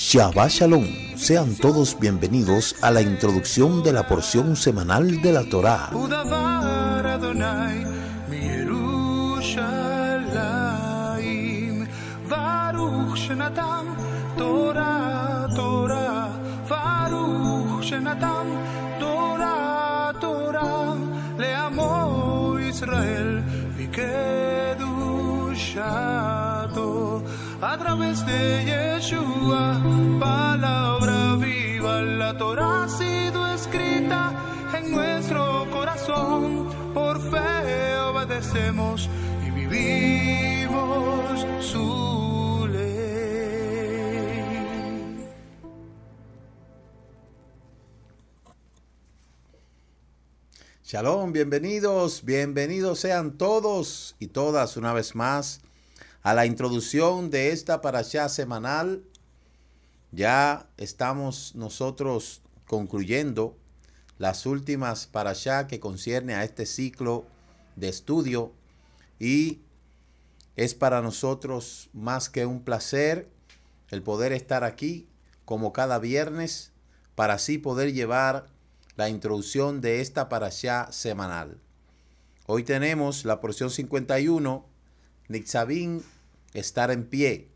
Shabbat Shalom, sean todos bienvenidos a la introducción de la porción semanal de la Torah. Udavar Adonai, mi Eru Shalai, Baruch Shanatán, Torah, Torah, Baruch Shanatán, Torah, Torah, le amó Israel, mi a través de Yeshua, palabra viva, la Torah ha sido escrita en nuestro corazón, por fe obedecemos y vivimos su ley. Shalom, bienvenidos, bienvenidos sean todos y todas una vez más a la introducción de esta parashá semanal. Ya estamos nosotros concluyendo las últimas parashá que concierne a este ciclo de estudio y es para nosotros más que un placer el poder estar aquí como cada viernes para así poder llevar la introducción de esta parashá semanal. Hoy tenemos la porción 51 Nixabín estar en pie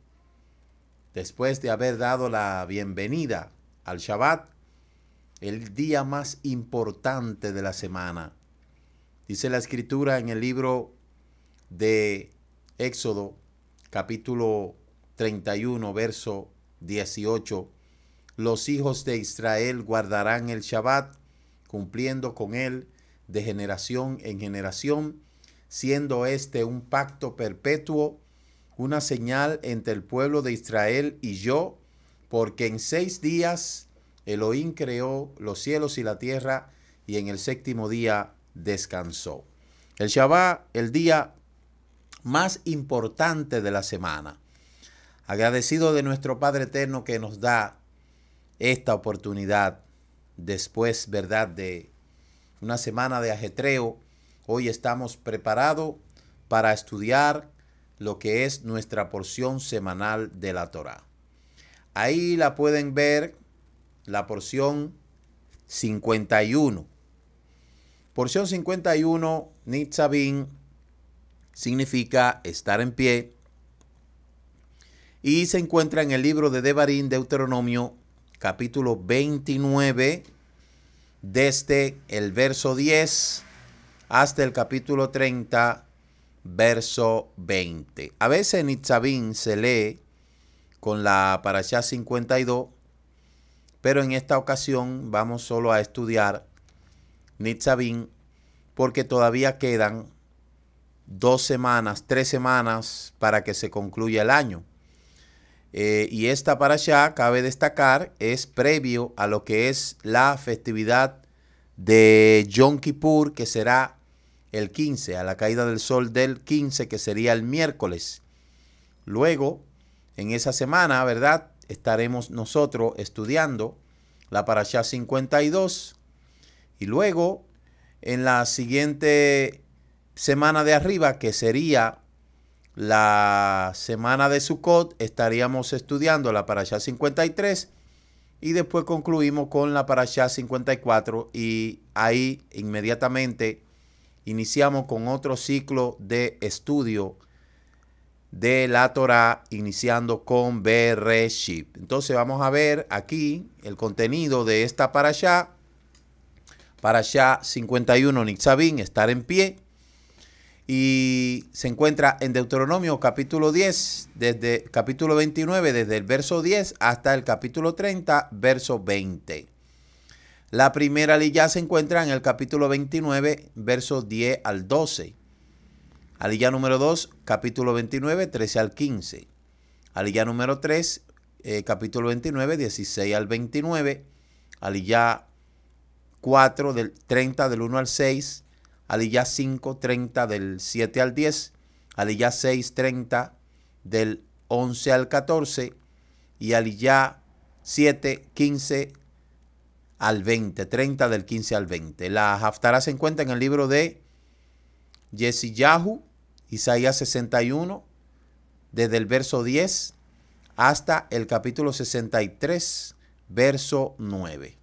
después de haber dado la bienvenida al Shabbat, el día más importante de la semana. Dice la escritura en el libro de Éxodo, capítulo 31, verso 18, los hijos de Israel guardarán el Shabbat, cumpliendo con él de generación en generación siendo este un pacto perpetuo, una señal entre el pueblo de Israel y yo, porque en seis días Elohim creó los cielos y la tierra, y en el séptimo día descansó. El Shabbat, el día más importante de la semana. Agradecido de nuestro Padre Eterno que nos da esta oportunidad después, ¿verdad?, de una semana de ajetreo, Hoy estamos preparados para estudiar lo que es nuestra porción semanal de la Torah. Ahí la pueden ver, la porción 51. Porción 51, Nitzavim, significa estar en pie y se encuentra en el libro de Devarim, Deuteronomio, capítulo 29, desde el verso 10 hasta el capítulo 30, verso 20. A veces Nitzabín se lee con la Parashá 52, pero en esta ocasión vamos solo a estudiar Nitzabim porque todavía quedan dos semanas, tres semanas para que se concluya el año. Eh, y esta parashá, cabe destacar, es previo a lo que es la festividad de Yom Kippur, que será el 15, a la caída del sol del 15, que sería el miércoles. Luego, en esa semana, ¿verdad? Estaremos nosotros estudiando la Parashá 52. Y luego, en la siguiente semana de arriba, que sería la semana de Sukkot, estaríamos estudiando la Parashá 53. Y después concluimos con la Parashá 54. Y ahí inmediatamente iniciamos con otro ciclo de estudio de la Torah, iniciando con Bereshit. Entonces vamos a ver aquí el contenido de esta para parashá 51, Nitzabim, estar en pie, y se encuentra en Deuteronomio capítulo 10, desde capítulo 29, desde el verso 10 hasta el capítulo 30, verso 20. La primera aliyá se encuentra en el capítulo 29, versos 10 al 12. Aliyá número 2, capítulo 29, 13 al 15. Aliyá número 3, eh, capítulo 29, 16 al 29. Aliyá 4, del 30 del 1 al 6. Aliyá 5, 30 del 7 al 10. Aliyá 6, 30 del 11 al 14. Y Aliyá 7, 15 al 20, 30 del 15 al 20. La Haftará se encuentra en el libro de Yesiyahu, Isaías 61, desde el verso 10 hasta el capítulo 63, verso 9.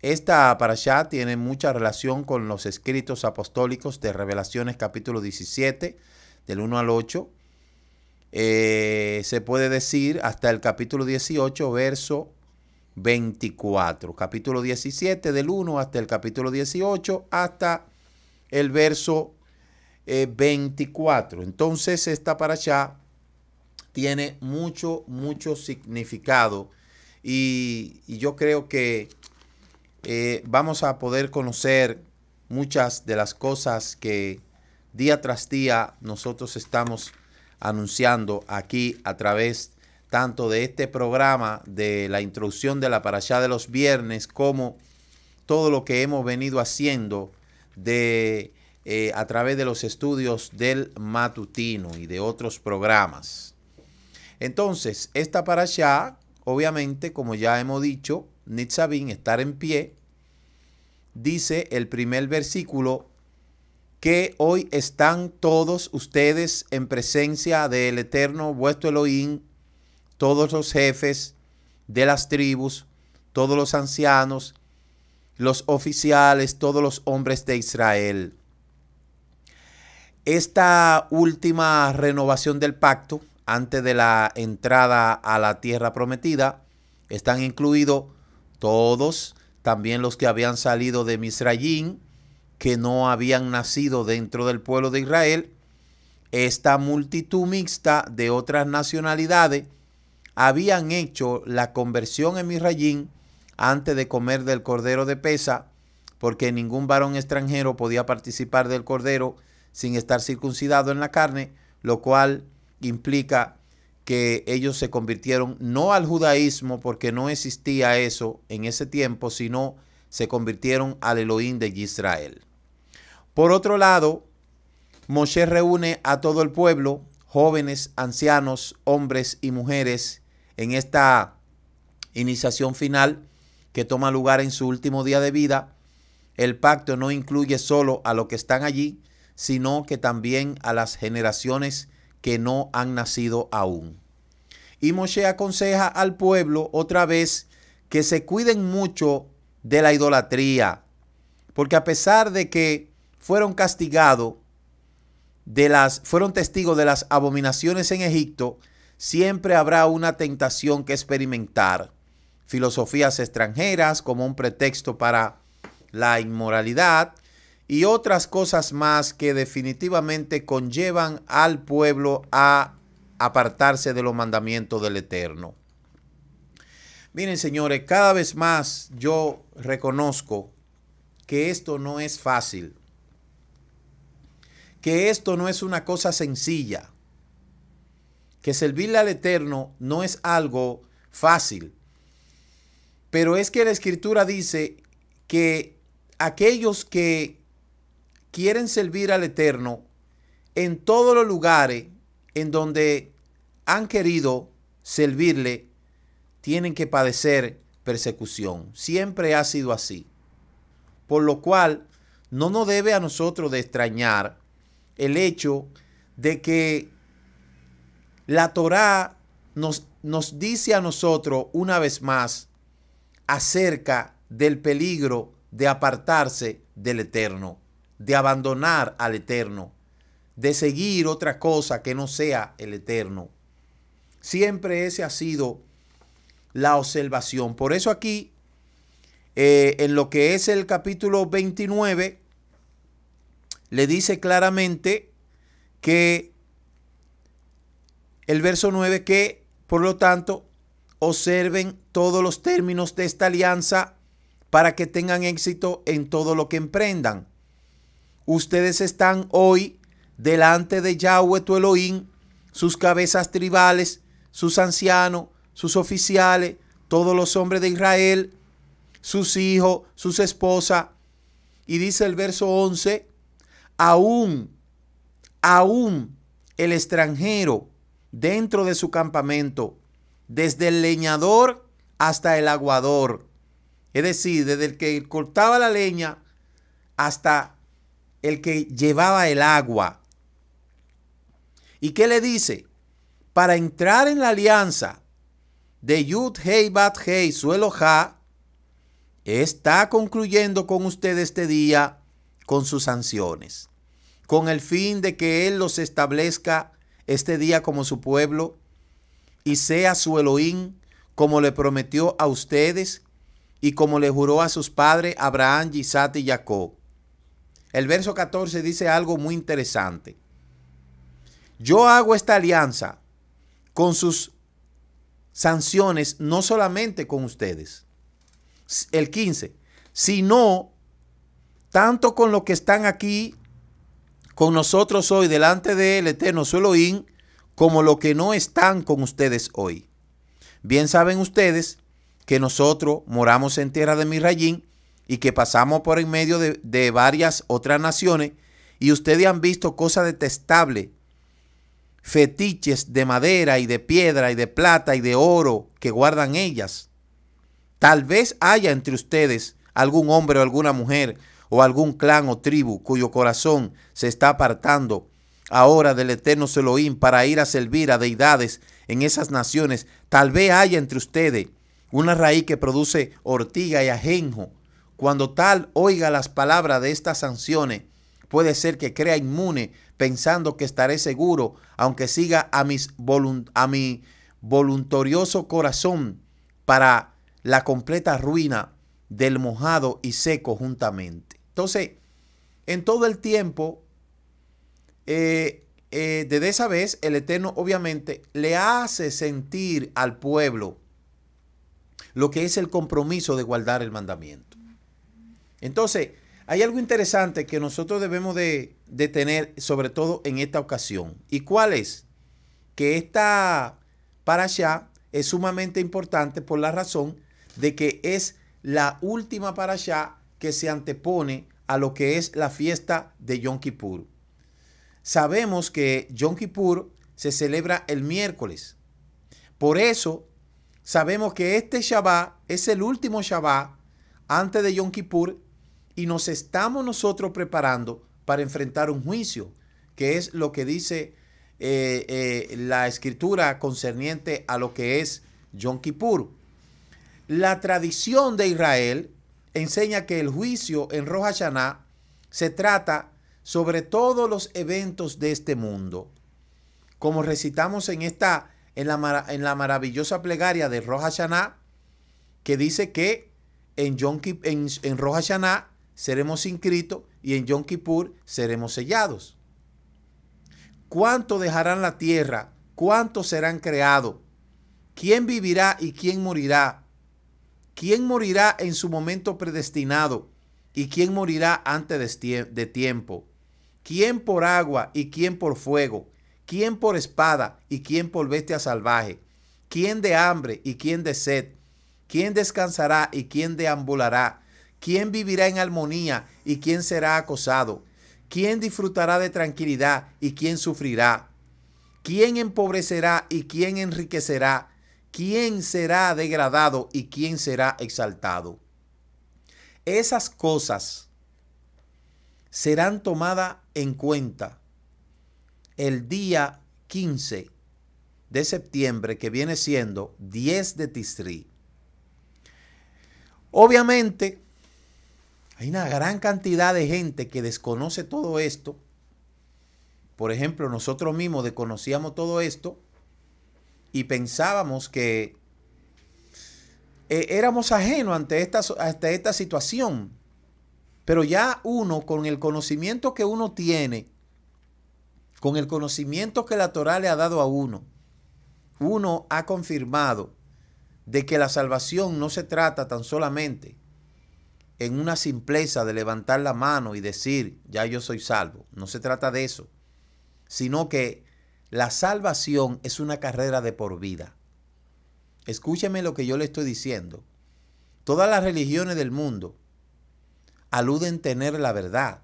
Esta parashá tiene mucha relación con los escritos apostólicos de Revelaciones capítulo 17, del 1 al 8. Eh, se puede decir hasta el capítulo 18, verso 24, capítulo 17 del 1 hasta el capítulo 18, hasta el verso 24. Eh, Entonces esta para allá tiene mucho, mucho significado y, yo creo que eh, vamos a poder conocer muchas de las cosas que día tras día nosotros estamos anunciando aquí a través de tanto de este programa, de la introducción de la parashá de los viernes, como todo lo que hemos venido haciendo de, eh, a través de los estudios del matutino y de otros programas. Entonces, esta parashá, obviamente, como ya hemos dicho, Nitzabin, estar en pie, dice el primer versículo, que hoy están todos ustedes en presencia del Eterno vuestro Elohim todos los jefes de las tribus, todos los ancianos, los oficiales, todos los hombres de Israel. Esta última renovación del pacto, antes de la entrada a la tierra prometida, están incluidos todos, también los que habían salido de Misrayín, que no habían nacido dentro del pueblo de Israel, esta multitud mixta de otras nacionalidades habían hecho la conversión en Misrayín antes de comer del cordero de pesa, porque ningún varón extranjero podía participar del cordero sin estar circuncidado en la carne, lo cual implica que ellos se convirtieron no al judaísmo, porque no existía eso en ese tiempo, sino se convirtieron al Elohim de Israel. Por otro lado, Moshe reúne a todo el pueblo, jóvenes, ancianos, hombres y mujeres, en esta iniciación final que toma lugar en su último día de vida, el pacto no incluye solo a los que están allí, sino que también a las generaciones que no han nacido aún. Y Moshe aconseja al pueblo otra vez que se cuiden mucho de la idolatría, porque a pesar de que fueron castigados, de las, fueron testigos de las abominaciones en Egipto, siempre habrá una tentación que experimentar. Filosofías extranjeras como un pretexto para la inmoralidad y otras cosas más que definitivamente conllevan al pueblo a apartarse de los mandamientos del Eterno. Miren, señores, cada vez más yo reconozco que esto no es fácil, que esto no es una cosa sencilla, que servirle al Eterno no es algo fácil. Pero es que la Escritura dice que aquellos que quieren servir al Eterno en todos los lugares en donde han querido servirle, tienen que padecer persecución. Siempre ha sido así. Por lo cual, no nos debe a nosotros de extrañar el hecho de que la Torá nos, nos dice a nosotros una vez más acerca del peligro de apartarse del Eterno, de abandonar al Eterno, de seguir otra cosa que no sea el Eterno. Siempre esa ha sido la observación. Por eso aquí, eh, en lo que es el capítulo 29, le dice claramente que el verso 9 que, por lo tanto, observen todos los términos de esta alianza para que tengan éxito en todo lo que emprendan. Ustedes están hoy delante de Yahweh tu Elohim, sus cabezas tribales, sus ancianos, sus oficiales, todos los hombres de Israel, sus hijos, sus esposas. Y dice el verso 11, aún, aún el extranjero dentro de su campamento, desde el leñador hasta el aguador. Es decir, desde el que cortaba la leña hasta el que llevaba el agua. ¿Y qué le dice? Para entrar en la alianza de Yud Hei Bat Hei Suelo está concluyendo con usted este día con sus sanciones, con el fin de que Él los establezca este día como su pueblo y sea su Elohim como le prometió a ustedes y como le juró a sus padres Abraham, Isaac y Jacob. El verso 14 dice algo muy interesante. Yo hago esta alianza con sus sanciones, no solamente con ustedes. El 15, sino tanto con los que están aquí con nosotros hoy delante de él Eterno suelo como lo que no están con ustedes hoy. Bien saben ustedes que nosotros moramos en tierra de Mirrayín y que pasamos por en medio de, de varias otras naciones y ustedes han visto cosas detestables, fetiches de madera y de piedra y de plata y de oro que guardan ellas. Tal vez haya entre ustedes algún hombre o alguna mujer o algún clan o tribu cuyo corazón se está apartando ahora del eterno Seloín para ir a servir a deidades en esas naciones, tal vez haya entre ustedes una raíz que produce ortiga y ajenjo. Cuando tal oiga las palabras de estas sanciones, puede ser que crea inmune pensando que estaré seguro, aunque siga a, a mi voluntarioso corazón para la completa ruina del mojado y seco juntamente. Entonces, en todo el tiempo, eh, eh, desde esa vez, el Eterno obviamente le hace sentir al pueblo lo que es el compromiso de guardar el mandamiento. Entonces, hay algo interesante que nosotros debemos de, tener, sobre todo en esta ocasión. ¿Y cuál es? Que esta para allá es sumamente importante por la razón de que es la última para allá que se antepone a lo que es la fiesta de Yom Kippur. Sabemos que Yom Kippur se celebra el miércoles. Por eso sabemos que este Shabbat es el último Shabbat antes de Yom Kippur y nos estamos nosotros preparando para enfrentar un juicio, que es lo que dice eh, eh, la escritura concerniente a lo que es Yom Kippur. La tradición de Israel enseña que el juicio en Roja Shaná se trata sobre todos los eventos de este mundo. Como recitamos en, esta, en, la, en la maravillosa plegaria de Roja Shaná, que dice que en, Roja en, seremos inscritos y en Yom Kippur seremos sellados. ¿Cuánto dejarán la tierra? ¿Cuántos serán creados? ¿Quién vivirá y quién morirá? ¿Quién morirá en su momento predestinado? ¿Y quién morirá antes de tiempo? ¿Quién por agua y quién por fuego? ¿Quién por espada y quién por bestia salvaje? ¿Quién de hambre y quién de sed? ¿Quién descansará y quién deambulará? ¿Quién vivirá en armonía y quién será acosado? ¿Quién disfrutará de tranquilidad y quién sufrirá? ¿Quién empobrecerá y quién enriquecerá? quién será degradado y quién será exaltado. Esas cosas serán tomadas en cuenta el día 15 de septiembre, que viene siendo 10 de Tistri. Obviamente, hay una gran cantidad de gente que desconoce todo esto. Por ejemplo, nosotros mismos desconocíamos todo esto y pensábamos que eh, éramos ajenos ante esta, ante esta situación. Pero ya uno, con el conocimiento que uno tiene, con el conocimiento que la Torah le ha dado a uno, uno ha confirmado de que la salvación no se trata tan solamente en una simpleza de levantar la mano y decir, ya yo soy salvo. No se trata de eso, sino que la salvación es una carrera de por vida. Escúcheme lo que yo le estoy diciendo. Todas las religiones del mundo aluden tener la verdad.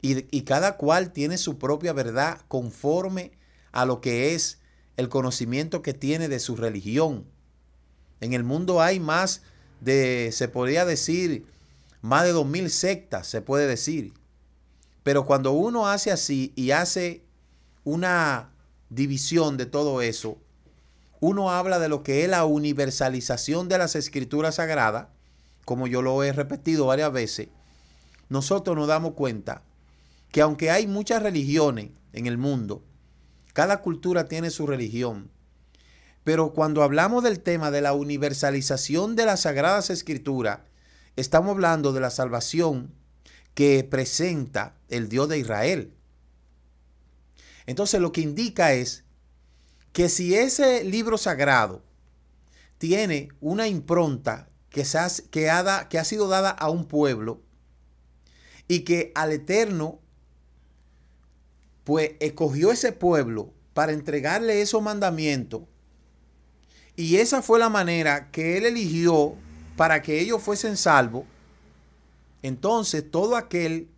Y, y, cada cual tiene su propia verdad conforme a lo que es el conocimiento que tiene de su religión. En el mundo hay más de, se podría decir, más de 2.000 sectas, se puede decir. Pero cuando uno hace así y hace una división de todo eso, uno habla de lo que es la universalización de las escrituras sagradas, como yo lo he repetido varias veces, nosotros nos damos cuenta que aunque hay muchas religiones en el mundo, cada cultura tiene su religión. Pero cuando hablamos del tema de la universalización de las sagradas escrituras, estamos hablando de la salvación que presenta el Dios de Israel. Entonces lo que indica es que si ese libro sagrado tiene una impronta que, ha, que, ha ha sido dada a un pueblo y que al Eterno pues escogió ese pueblo para entregarle esos mandamientos y esa fue la manera que él eligió para que ellos fuesen salvos, entonces todo aquel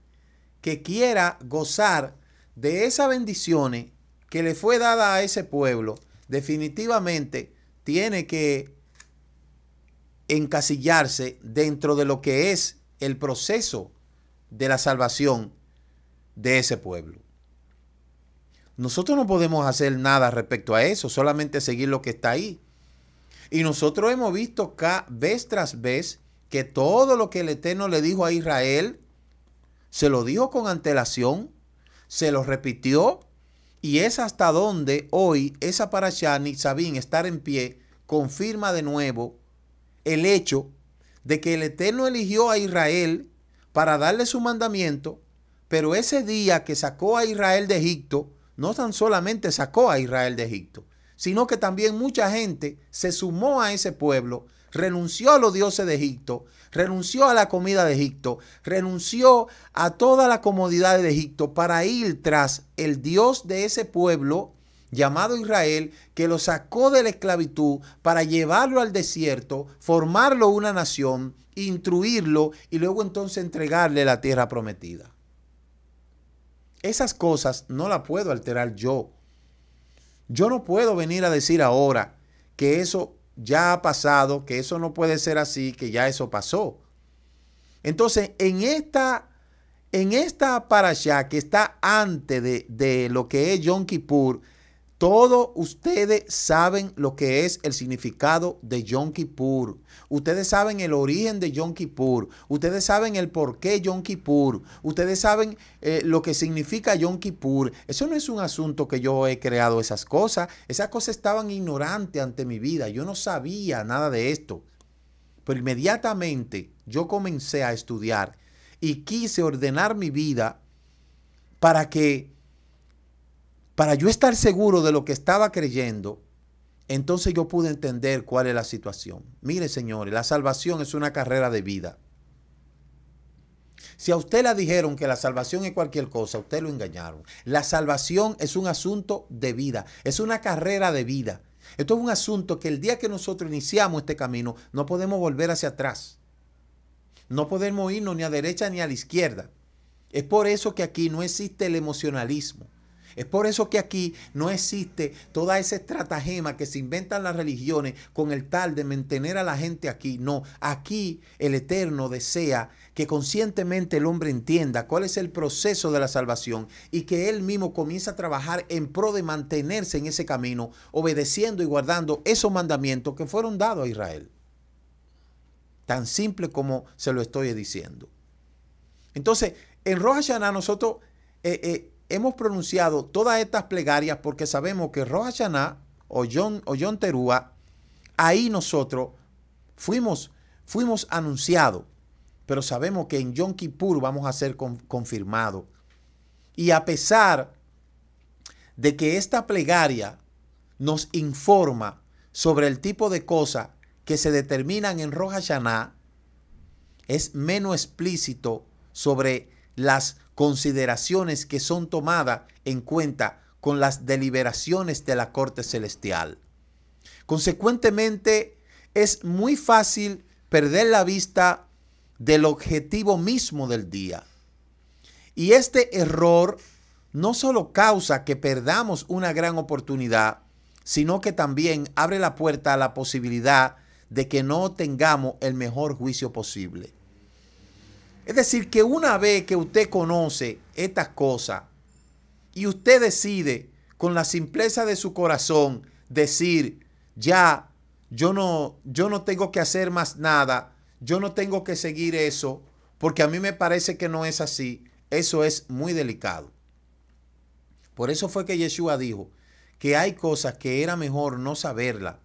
que quiera gozar de esas bendiciones que le fue dada a ese pueblo, definitivamente tiene que encasillarse dentro de lo que es el proceso de la salvación de ese pueblo. Nosotros no podemos hacer nada respecto a eso, solamente seguir lo que está ahí. Y nosotros hemos visto cada vez tras vez que todo lo que el Eterno le dijo a Israel, se lo dijo con antelación, se lo repitió y es hasta donde hoy esa y Sabín estar en pie confirma de nuevo el hecho de que el Eterno eligió a Israel para darle su mandamiento, pero ese día que sacó a Israel de Egipto, no tan solamente sacó a Israel de Egipto, sino que también mucha gente se sumó a ese pueblo, renunció a los dioses de Egipto renunció a la comida de Egipto, renunció a toda la comodidad de Egipto para ir tras el Dios de ese pueblo llamado Israel, que lo sacó de la esclavitud para llevarlo al desierto, formarlo una nación, instruirlo y luego entonces entregarle la tierra prometida. Esas cosas no las puedo alterar yo. Yo no puedo venir a decir ahora que eso ya ha pasado, que eso no puede ser así, que ya eso pasó. Entonces, en esta, en esta parasha que está antes de, de lo que es Yom Kippur, todos ustedes saben lo que es el significado de Yom Kippur. Ustedes saben el origen de Yom Kippur. Ustedes saben el por qué Yom Kippur. Ustedes saben eh, lo que significa Yom Kippur. Eso no es un asunto que yo he creado esas cosas. Esas cosas estaban ignorantes ante mi vida. Yo no sabía nada de esto. Pero inmediatamente yo comencé a estudiar y quise ordenar mi vida para que para yo estar seguro de lo que estaba creyendo, entonces yo pude entender cuál es la situación. Mire, señores, la salvación es una carrera de vida. Si a usted le dijeron que la salvación es cualquier cosa, a usted lo engañaron. La salvación es un asunto de vida, es una carrera de vida. Esto es un asunto que el día que nosotros iniciamos este camino, no podemos volver hacia atrás. No podemos irnos ni a derecha ni a la izquierda. Es por eso que aquí no existe el emocionalismo. Es por eso que aquí no existe toda esa estratagema que se inventan las religiones con el tal de mantener a la gente aquí. No, aquí el Eterno desea que conscientemente el hombre entienda cuál es el proceso de la salvación y que él mismo comience a trabajar en pro de mantenerse en ese camino, obedeciendo y guardando esos mandamientos que fueron dados a Israel. Tan simple como se lo estoy diciendo. Entonces, en Roja Shaná, nosotros eh, eh, hemos pronunciado todas estas plegarias porque sabemos que roja o John, o John Terúa, ahí nosotros fuimos, fuimos anunciados, pero sabemos que en Yom Kippur vamos a ser confirmados. Y a pesar de que esta plegaria nos informa sobre el tipo de cosas que se determinan en roja Shaná, es menos explícito sobre las consideraciones que son tomadas en cuenta con las deliberaciones de la Corte Celestial. Consecuentemente, es muy fácil perder la vista del objetivo mismo del día. Y este error no solo causa que perdamos una gran oportunidad, sino que también abre la puerta a la posibilidad de que no tengamos el mejor juicio posible. Es decir, que una vez que usted conoce estas cosas y usted decide con la simpleza de su corazón decir, ya, yo no, yo no tengo que hacer más nada, yo no tengo que seguir eso, porque a mí me parece que no es así, eso es muy delicado. Por eso fue que Yeshua dijo que hay cosas que era mejor no saberlas,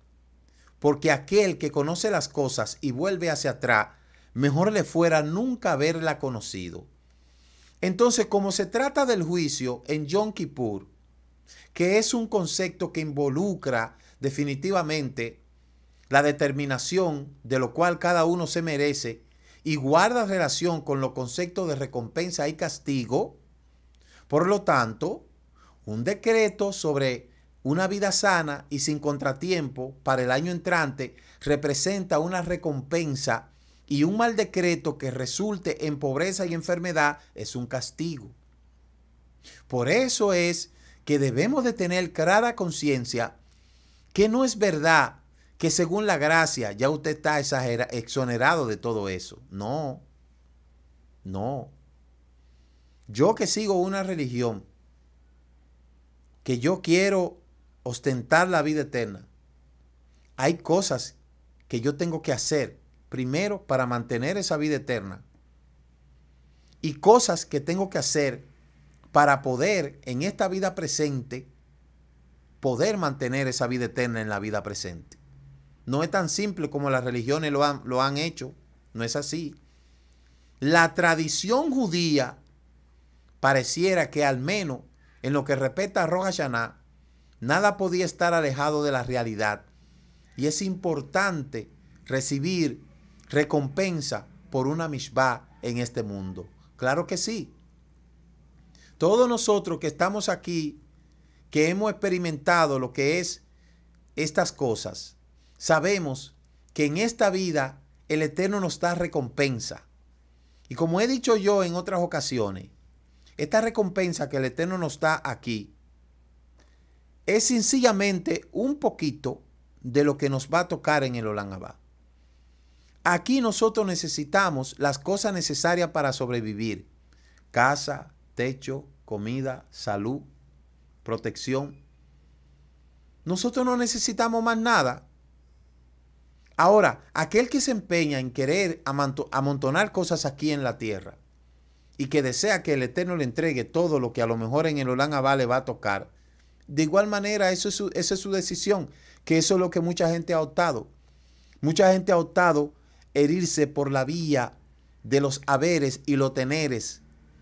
porque aquel que conoce las cosas y vuelve hacia atrás, mejor le fuera nunca haberla conocido. Entonces, como se trata del juicio en Yom Kippur, que es un concepto que involucra definitivamente la determinación de lo cual cada uno se merece y guarda relación con los conceptos de recompensa y castigo, por lo tanto, un decreto sobre una vida sana y sin contratiempo para el año entrante representa una recompensa y un mal decreto que resulte en pobreza y enfermedad es un castigo. Por eso es que debemos de tener clara conciencia que no es verdad que según la gracia ya usted está exonerado de todo eso. No, no. Yo que sigo una religión, que yo quiero ostentar la vida eterna, hay cosas que yo tengo que hacer primero para mantener esa vida eterna y cosas que tengo que hacer para poder en esta vida presente, poder mantener esa vida eterna en la vida presente. No es tan simple como las religiones lo han, lo han hecho, no es así. La tradición judía pareciera que al menos en lo que respeta a Rosh nada podía estar alejado de la realidad. Y es importante recibir recompensa por una mishbah en este mundo. Claro que sí. Todos nosotros que estamos aquí, que hemos experimentado lo que es estas cosas, sabemos que en esta vida el Eterno nos da recompensa. Y como he dicho yo en otras ocasiones, esta recompensa que el Eterno nos da aquí es sencillamente un poquito de lo que nos va a tocar en el Abá. Aquí nosotros necesitamos las cosas necesarias para sobrevivir. Casa, techo, comida, salud, protección. Nosotros no necesitamos más nada. Ahora, aquel que se empeña en querer amontonar cosas aquí en la tierra y que desea que el Eterno le entregue todo lo que a lo mejor en el Olán Vale le va a tocar, de igual manera, eso esa es su decisión, que eso es lo que mucha gente ha optado. Mucha gente ha optado herirse por la vía de los haberes y los teneres,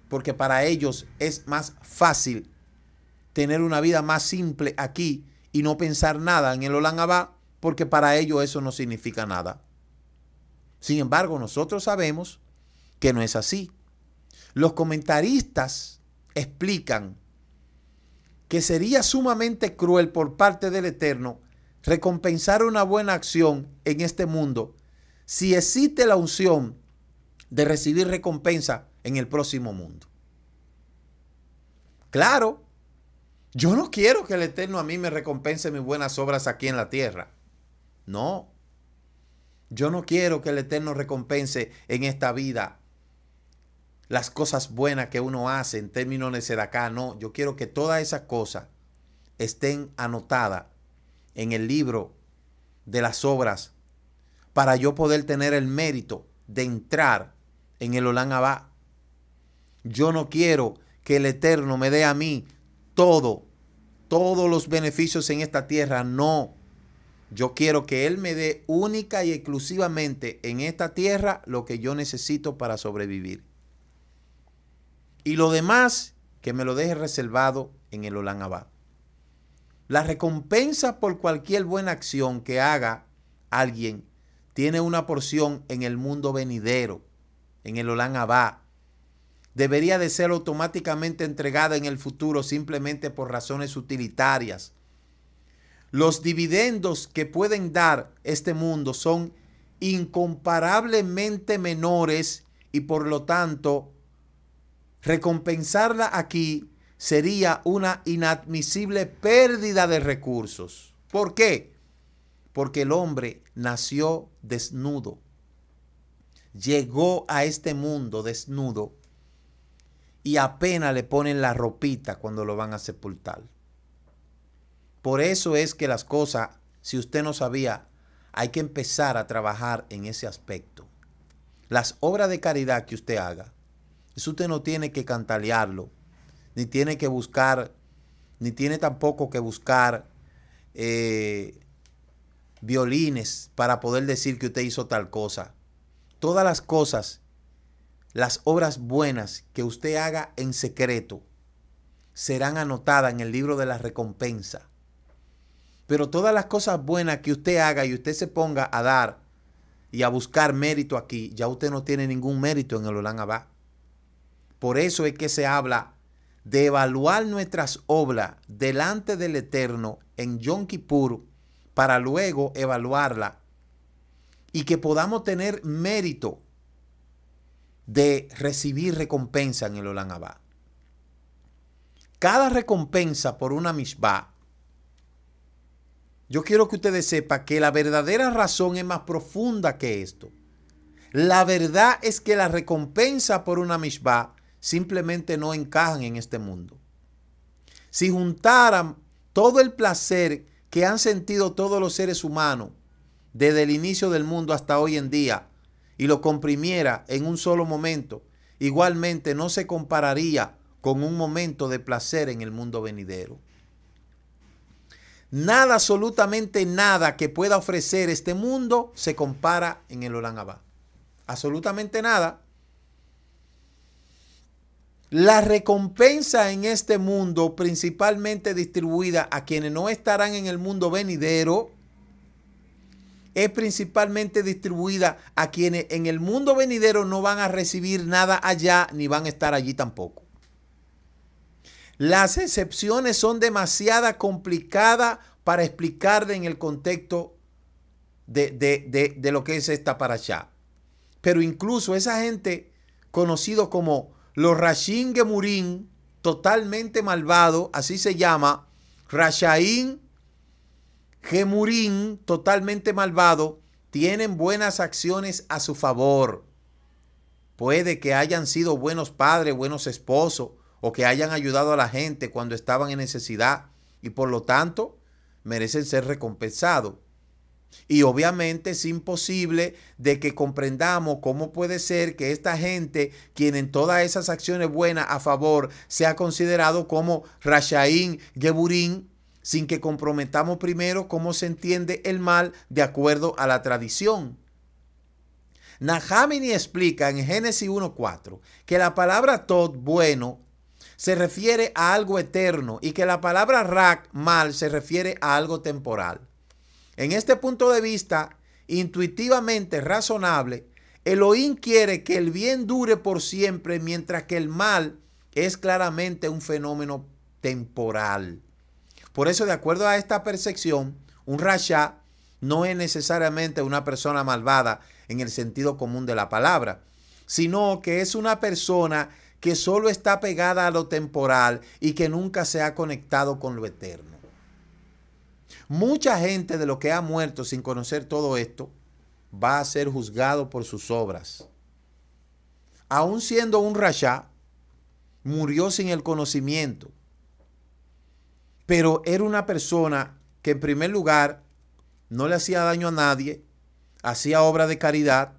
porque para ellos es más fácil tener una vida más simple aquí y no pensar nada en el Abá, porque para ellos eso no significa nada. Sin embargo, nosotros sabemos que no es así. Los comentaristas explican que sería sumamente cruel por parte del Eterno recompensar una buena acción en este mundo si existe la unción de recibir recompensa en el próximo mundo. Claro, yo no quiero que el Eterno a mí me recompense mis buenas obras aquí en la tierra. No, yo no quiero que el Eterno recompense en esta vida las cosas buenas que uno hace en términos de acá No, yo quiero que todas esas cosas estén anotadas en el libro de las obras para yo poder tener el mérito de entrar en el Olán Abá. Yo no quiero que el Eterno me dé a mí todo, todos los beneficios en esta tierra, no. Yo quiero que Él me dé única y exclusivamente en esta tierra lo que yo necesito para sobrevivir. Y lo demás, que me lo deje reservado en el Olán Abá. La recompensa por cualquier buena acción que haga alguien tiene una porción en el mundo venidero, en el Olán Abá. Debería de ser automáticamente entregada en el futuro simplemente por razones utilitarias. Los dividendos que pueden dar este mundo son incomparablemente menores y por lo tanto recompensarla aquí sería una inadmisible pérdida de recursos. ¿Por qué? Porque el hombre nació desnudo, llegó a este mundo desnudo y apenas le ponen la ropita cuando lo van a sepultar. Por eso es que las cosas, si usted no sabía, hay que empezar a trabajar en ese aspecto. Las obras de caridad que usted haga, eso usted no tiene que cantalearlo, ni tiene que buscar, ni tiene tampoco que buscar eh, violines para poder decir que usted hizo tal cosa. Todas las cosas, las obras buenas que usted haga en secreto, serán anotadas en el libro de la recompensa. Pero todas las cosas buenas que usted haga y usted se ponga a dar y a buscar mérito aquí, ya usted no tiene ningún mérito en el Olán Abá. Por eso es que se habla de evaluar nuestras obras delante del Eterno en Yom Kippur para luego evaluarla y que podamos tener mérito de recibir recompensa en el Olan Abba. Cada recompensa por una Mishbah, yo quiero que ustedes sepan que la verdadera razón es más profunda que esto. La verdad es que la recompensa por una Mishbah simplemente no encajan en este mundo. Si juntaran todo el placer que han sentido todos los seres humanos desde el inicio del mundo hasta hoy en día y lo comprimiera en un solo momento, igualmente no se compararía con un momento de placer en el mundo venidero. Nada, absolutamente nada que pueda ofrecer este mundo se compara en el Abá. Absolutamente nada. La recompensa en este mundo principalmente distribuida a quienes no estarán en el mundo venidero es principalmente distribuida a quienes en el mundo venidero no van a recibir nada allá ni van a estar allí tampoco. Las excepciones son demasiado complicadas para explicar en el contexto de, lo que es esta para allá. Pero incluso esa gente conocido como los Rashin Gemurim, totalmente malvado, así se llama, Rashaín Gemurín, totalmente malvado, tienen buenas acciones a su favor. Puede que hayan sido buenos padres, buenos esposos, o que hayan ayudado a la gente cuando estaban en necesidad y por lo tanto merecen ser recompensados. Y obviamente es imposible de que comprendamos cómo puede ser que esta gente, quien en todas esas acciones buenas a favor, sea considerado como Rashaín Geburín, sin que comprometamos primero cómo se entiende el mal de acuerdo a la tradición. Nahamini explica en Génesis 1.4 que la palabra Tod, bueno, se refiere a algo eterno y que la palabra Rak, mal, se refiere a algo temporal. En este punto de vista, intuitivamente razonable, Elohim quiere que el bien dure por siempre, mientras que el mal es claramente un fenómeno temporal. Por eso, de acuerdo a esta percepción, un rasha no es necesariamente una persona malvada en el sentido común de la palabra, sino que es una persona que solo está pegada a lo temporal y que nunca se ha conectado con lo eterno. Mucha gente de lo que ha muerto sin conocer todo esto va a ser juzgado por sus obras. Aún siendo un rasha, murió sin el conocimiento. Pero era una persona que en primer lugar no le hacía daño a nadie, hacía obra de caridad,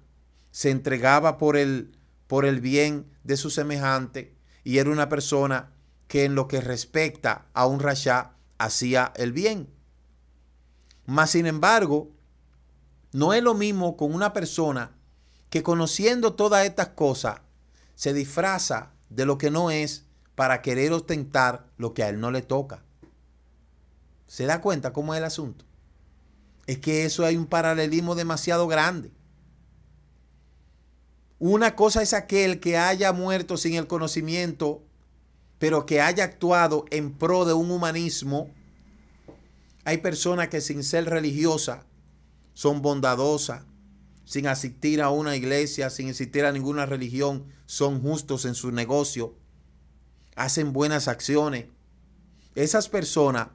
se entregaba por el, por el bien de su semejante y era una persona que en lo que respecta a un rasha hacía el bien. Mas, sin embargo, no es lo mismo con una persona que conociendo todas estas cosas se disfraza de lo que no es para querer ostentar lo que a él no le toca. ¿Se da cuenta cómo es el asunto? Es que eso hay un paralelismo demasiado grande. Una cosa es aquel que haya muerto sin el conocimiento, pero que haya actuado en pro de un humanismo hay personas que sin ser religiosa, son bondadosas, sin asistir a una iglesia, sin asistir a ninguna religión, son justos en su negocio, hacen buenas acciones. Esas personas,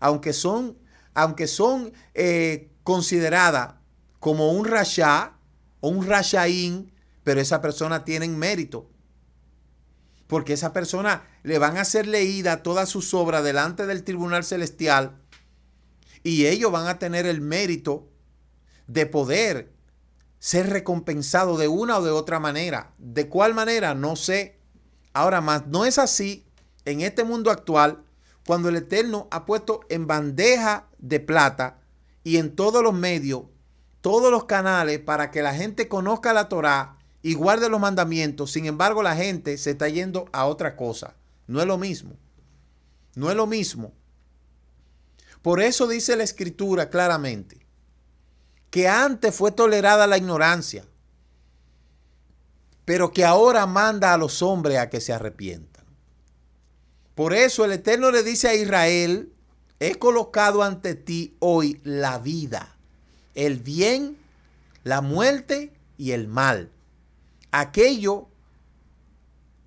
aunque son, aunque son eh, consideradas como un rasha o un rashaín, pero esa persona tienen mérito. Porque esa persona le van a ser leída todas sus obras delante del tribunal celestial y ellos van a tener el mérito de poder ser recompensados de una o de otra manera. ¿De cuál manera? No sé. Ahora más, no es así en este mundo actual cuando el Eterno ha puesto en bandeja de plata y en todos los medios, todos los canales para que la gente conozca la Torá y guarde los mandamientos. Sin embargo, la gente se está yendo a otra cosa. No es lo mismo. No es lo mismo por eso dice la escritura claramente que antes fue tolerada la ignorancia, pero que ahora manda a los hombres a que se arrepientan. Por eso el Eterno le dice a Israel, he colocado ante ti hoy la vida, el bien, la muerte y el mal. Aquello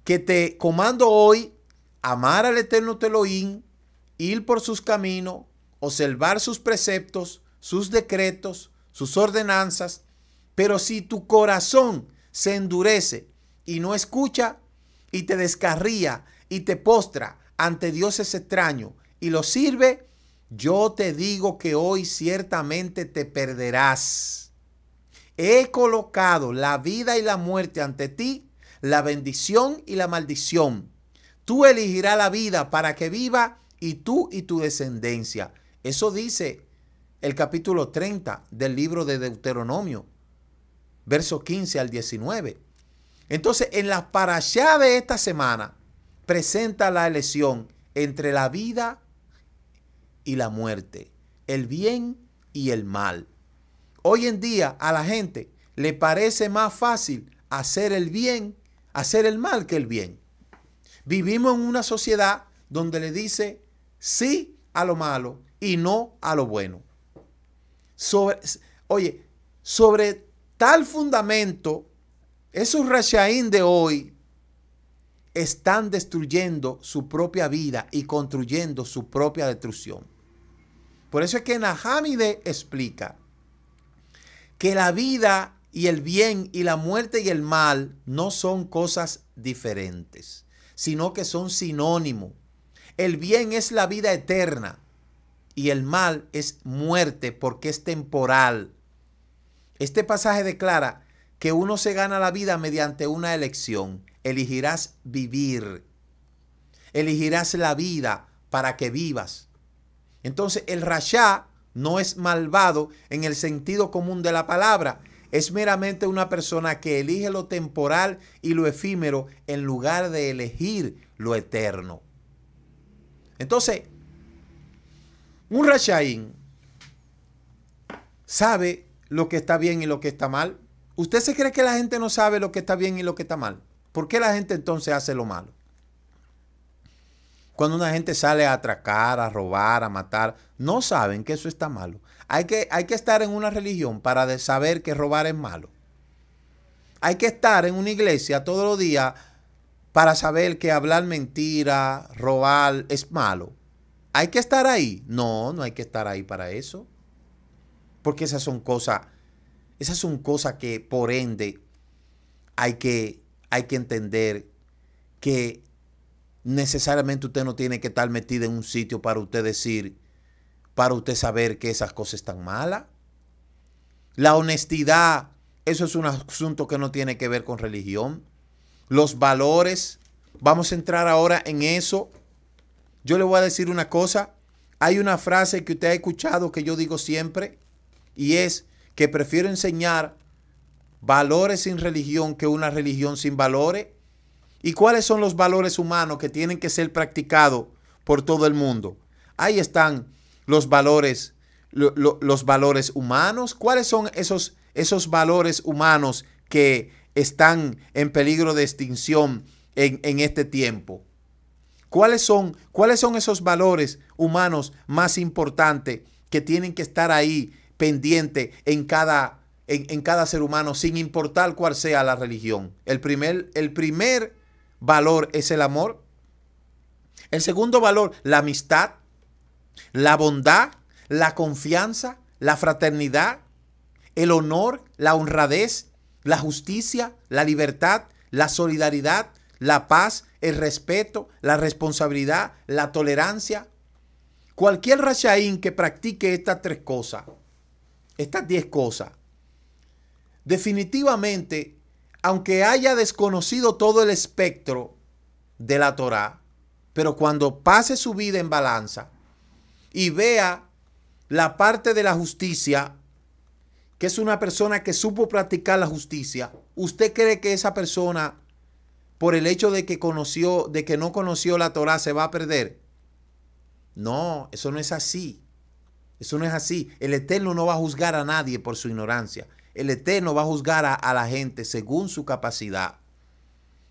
que te comando hoy, amar al Eterno Teloín, ir por sus caminos, observar sus preceptos, sus decretos, sus ordenanzas, pero si tu corazón se endurece y no escucha y te descarría y te postra ante Dios es extraño y lo sirve, yo te digo que hoy ciertamente te perderás. He colocado la vida y la muerte ante ti, la bendición y la maldición. Tú elegirás la vida para que viva y tú y tu descendencia. Eso dice el capítulo 30 del libro de Deuteronomio, versos 15 al 19. Entonces, en la parashá de esta semana, presenta la elección entre la vida y la muerte, el bien y el mal. Hoy en día a la gente le parece más fácil hacer el bien, hacer el mal que el bien. Vivimos en una sociedad donde le dice sí a lo malo y no a lo bueno. Sobre, oye, sobre tal fundamento, esos Rashaín de hoy están destruyendo su propia vida y construyendo su propia destrucción. Por eso es que Nahamide explica que la vida y el bien y la muerte y el mal no son cosas diferentes, sino que son sinónimos. El bien es la vida eterna y el mal es muerte porque es temporal. Este pasaje declara que uno se gana la vida mediante una elección. Elegirás vivir. Elegirás la vida para que vivas. Entonces el rasha no es malvado en el sentido común de la palabra. Es meramente una persona que elige lo temporal y lo efímero en lugar de elegir lo eterno. Entonces, un Rashaín sabe lo que está bien y lo que está mal. ¿Usted se cree que la gente no sabe lo que está bien y lo que está mal? ¿Por qué la gente entonces hace lo malo? Cuando una gente sale a atracar, a robar, a matar, no saben que eso está malo. Hay que, hay que estar en una religión para saber que robar es malo. Hay que estar en una iglesia todos los días para saber que hablar mentira, robar es malo. ¿Hay que estar ahí? No, no hay que estar ahí para eso. Porque esas son cosas, esas son cosas que por ende hay que, hay que entender que necesariamente usted no tiene que estar metido en un sitio para usted decir, para usted saber que esas cosas están malas. La honestidad, eso es un asunto que no tiene que ver con religión. Los valores, vamos a entrar ahora en eso. Yo le voy a decir una cosa. Hay una frase que usted ha escuchado que yo digo siempre y es que prefiero enseñar valores sin religión que una religión sin valores. ¿Y cuáles son los valores humanos que tienen que ser practicados por todo el mundo? Ahí están los valores, los valores humanos. ¿Cuáles son esos, esos valores humanos que están en peligro de extinción en, en este tiempo? ¿Cuáles son, ¿Cuáles son esos valores humanos más importantes que tienen que estar ahí pendiente en cada, en, cada ser humano, sin importar cuál sea la religión? El primer, el primer valor es el amor. El segundo valor, la amistad, la bondad, la confianza, la fraternidad, el honor, la honradez, la justicia, la libertad, la solidaridad, la paz, el respeto, la responsabilidad, la tolerancia. Cualquier Rashaín que practique estas tres cosas, estas diez cosas, definitivamente, aunque haya desconocido todo el espectro de la Torá, pero cuando pase su vida en balanza y vea la parte de la justicia, que es una persona que supo practicar la justicia, ¿usted cree que esa persona por el hecho de que conoció, de que no conoció la Torá, se va a perder. No, eso no es así. Eso no es así. El Eterno no va a juzgar a nadie por su ignorancia. El Eterno va a juzgar a, la gente según su capacidad.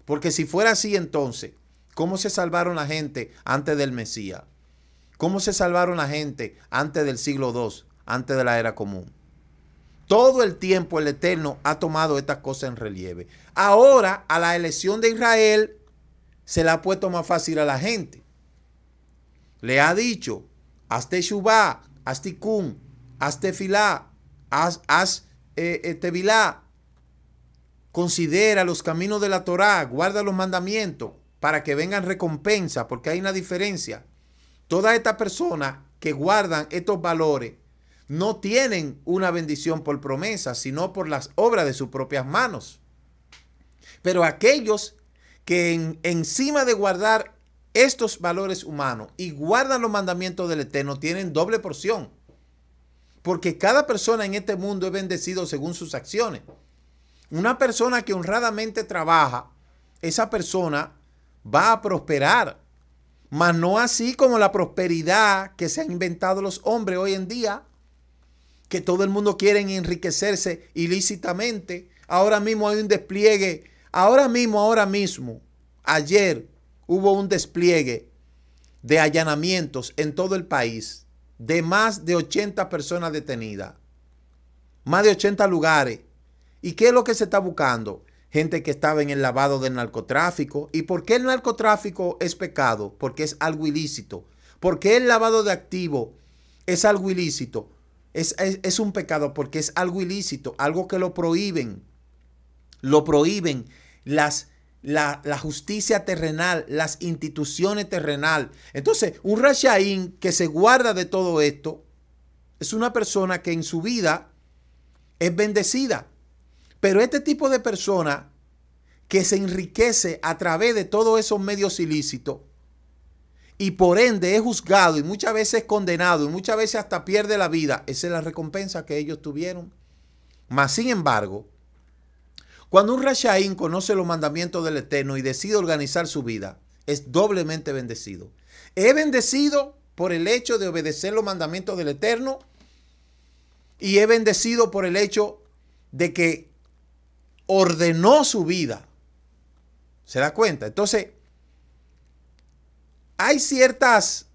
Porque si fuera así entonces, ¿cómo se salvaron la gente antes del Mesías? ¿Cómo se salvaron la gente antes del siglo II, antes de la era común? Todo el tiempo el Eterno ha tomado estas cosas en relieve. Ahora a la elección de Israel se la ha puesto más fácil a la gente. Le ha dicho, haz Shubá, haz Tikkun, haz Filá, haz, haz eh, eh, Considera los caminos de la Torá, guarda los mandamientos para que vengan recompensas, porque hay una diferencia. Todas estas personas que guardan estos valores no tienen una bendición por promesa, sino por las obras de sus propias manos. Pero aquellos que encima de guardar estos valores humanos y guardan los mandamientos del Eterno, tienen doble porción. Porque cada persona en este mundo es bendecido según sus acciones. Una persona que honradamente trabaja, esa persona va a prosperar. Mas no así como la prosperidad que se han inventado los hombres hoy en día, que todo el mundo quiere enriquecerse ilícitamente. Ahora mismo hay un despliegue, ahora mismo, ahora mismo, ayer hubo un despliegue de allanamientos en todo el país de más de 80 personas detenidas, más de 80 lugares. ¿Y qué es lo que se está buscando? Gente que estaba en el lavado del narcotráfico. ¿Y por qué el narcotráfico es pecado? Porque es algo ilícito. ¿Por qué el lavado de activo es algo ilícito? Es, un pecado porque es algo ilícito, algo que lo prohíben. Lo prohíben las la, justicia terrenal, las instituciones terrenal. Entonces, un Rashaín que se guarda de todo esto es una persona que en su vida es bendecida. Pero este tipo de persona que se enriquece a través de todos esos medios ilícitos y por ende es juzgado y muchas veces condenado y muchas veces hasta pierde la vida. Esa es la recompensa que ellos tuvieron. Mas, sin embargo, cuando un Rashaín conoce los mandamientos del Eterno y decide organizar su vida, es doblemente bendecido. Es bendecido por el hecho de obedecer los mandamientos del Eterno y es bendecido por el hecho de que ordenó su vida. ¿Se da cuenta? Entonces, hay ciertas,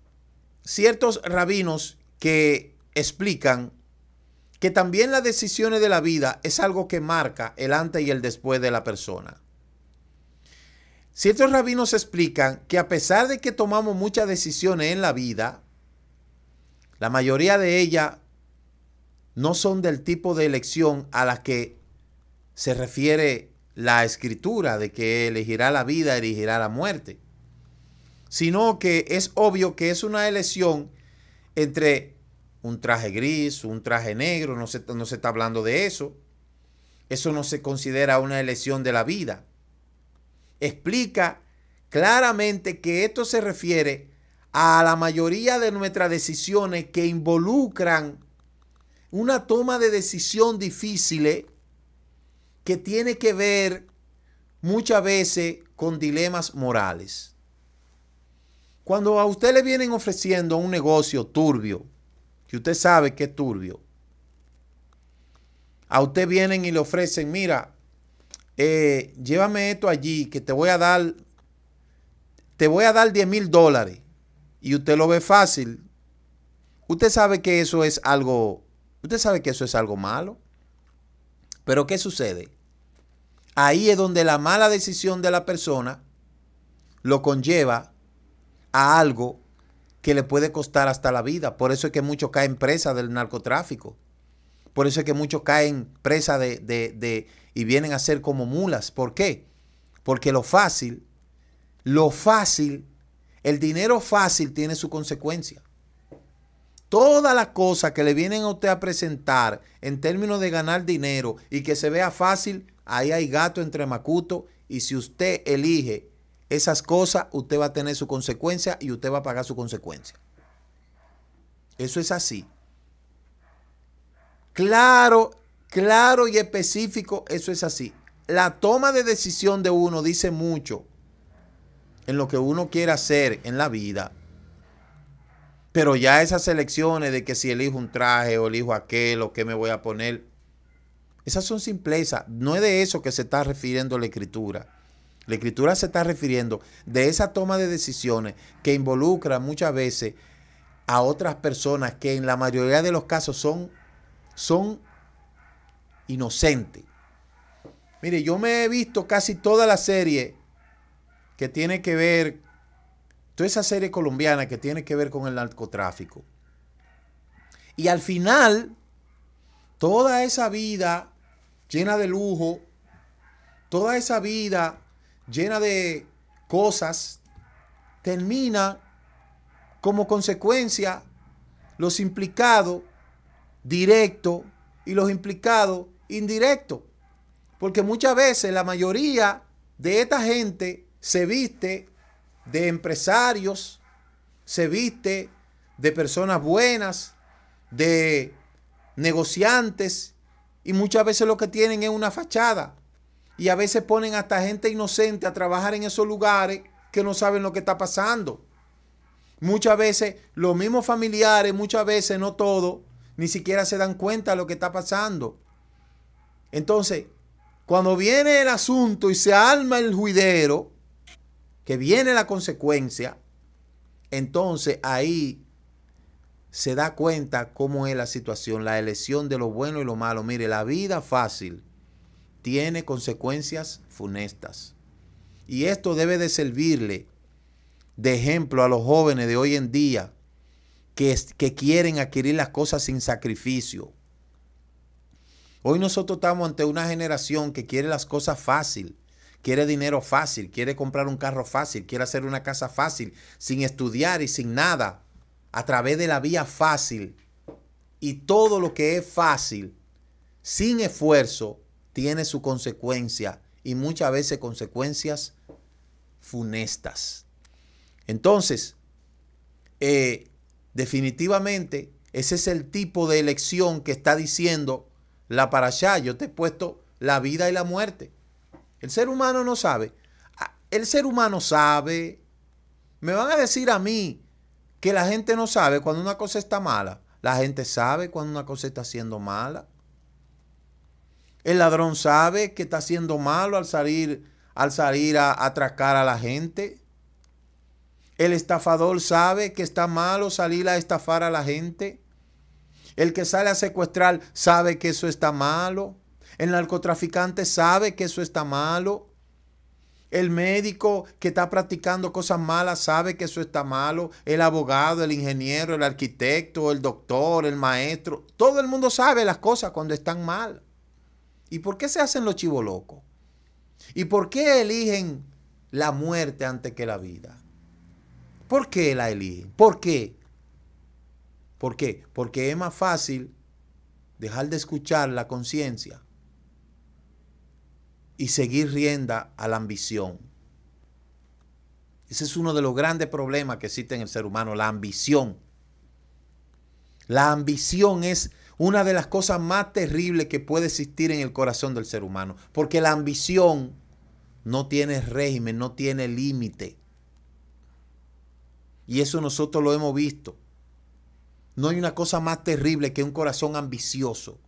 ciertos rabinos que explican que también las decisiones de la vida es algo que marca el antes y el después de la persona. Ciertos rabinos explican que a pesar de que tomamos muchas decisiones en la vida, la mayoría de ellas no son del tipo de elección a la que se refiere la escritura de que elegirá la vida, elegirá la muerte sino que es obvio que es una elección entre un traje gris, un traje negro, no se, no se está hablando de eso. Eso no se considera una elección de la vida. Explica claramente que esto se refiere a la mayoría de nuestras decisiones que involucran una toma de decisión difícil eh, que tiene que ver muchas veces con dilemas morales. Cuando a usted le vienen ofreciendo un negocio turbio, que usted sabe que es turbio, a usted vienen y le ofrecen, mira, eh, llévame esto allí, que te voy a dar, te voy a dar 10 mil dólares. Y usted lo ve fácil. Usted sabe que eso es algo, usted sabe que eso es algo malo. Pero ¿qué sucede? Ahí es donde la mala decisión de la persona lo conlleva a algo que le puede costar hasta la vida. Por eso es que muchos caen presa del narcotráfico. Por eso es que muchos caen presa de, de, de, y vienen a ser como mulas. ¿Por qué? Porque lo fácil, lo fácil, el dinero fácil tiene su consecuencia. Todas las cosas que le vienen a usted a presentar en términos de ganar dinero y que se vea fácil, ahí hay gato entre macuto. Y si usted elige esas cosas, usted va a tener su consecuencia y usted va a pagar su consecuencia. Eso es así. Claro, claro y específico, eso es así. La toma de decisión de uno dice mucho en lo que uno quiere hacer en la vida. Pero ya esas elecciones de que si elijo un traje o elijo aquel o qué me voy a poner, esas son simplezas. No es de eso que se está refiriendo la escritura. La escritura se está refiriendo de esa toma de decisiones que involucra muchas veces a otras personas que en la mayoría de los casos son, son inocentes. Mire, yo me he visto casi toda la serie que tiene que ver, toda esa serie colombiana que tiene que ver con el narcotráfico. Y al final, toda esa vida llena de lujo, toda esa vida llena de cosas, termina como consecuencia los implicados directos y los implicados indirectos. Porque muchas veces la mayoría de esta gente se viste de empresarios, se viste de personas buenas, de negociantes, y muchas veces lo que tienen es una fachada. Y a veces ponen hasta gente inocente a trabajar en esos lugares que no saben lo que está pasando. Muchas veces los mismos familiares, muchas veces no todos, ni siquiera se dan cuenta de lo que está pasando. Entonces, cuando viene el asunto y se alma el juidero, que viene la consecuencia, entonces ahí se da cuenta cómo es la situación, la elección de lo bueno y lo malo. Mire, la vida fácil tiene consecuencias funestas. Y esto debe de servirle de ejemplo a los jóvenes de hoy en día que, que quieren adquirir las cosas sin sacrificio. Hoy nosotros estamos ante una generación que quiere las cosas fácil, quiere dinero fácil, quiere comprar un carro fácil, quiere hacer una casa fácil, sin estudiar y sin nada, a través de la vía fácil. Y todo lo que es fácil, sin esfuerzo, tiene su consecuencia y muchas veces consecuencias funestas. Entonces, eh, definitivamente, ese es el tipo de elección que está diciendo la para Yo te he puesto la vida y la muerte. El ser humano no sabe. Ah, el ser humano sabe. Me van a decir a mí que la gente no sabe cuando una cosa está mala. La gente sabe cuando una cosa está siendo mala. El ladrón sabe que está haciendo malo al salir, al salir a atracar a la gente. El estafador sabe que está malo salir a estafar a la gente. El que sale a secuestrar sabe que eso está malo. El narcotraficante sabe que eso está malo. El médico que está practicando cosas malas sabe que eso está malo. El abogado, el ingeniero, el arquitecto, el doctor, el maestro. Todo el mundo sabe las cosas cuando están mal. ¿Y por qué se hacen los locos? ¿Y por qué eligen la muerte antes que la vida? ¿Por qué la eligen? ¿Por qué? ¿Por qué? Porque es más fácil dejar de escuchar la conciencia y seguir rienda a la ambición. Ese es uno de los grandes problemas que existe en el ser humano, la ambición. La ambición es una de las cosas más terribles que puede existir en el corazón del ser humano, porque la ambición no tiene régimen, no tiene límite. Y eso nosotros lo hemos visto. No hay una cosa más terrible que un corazón ambicioso.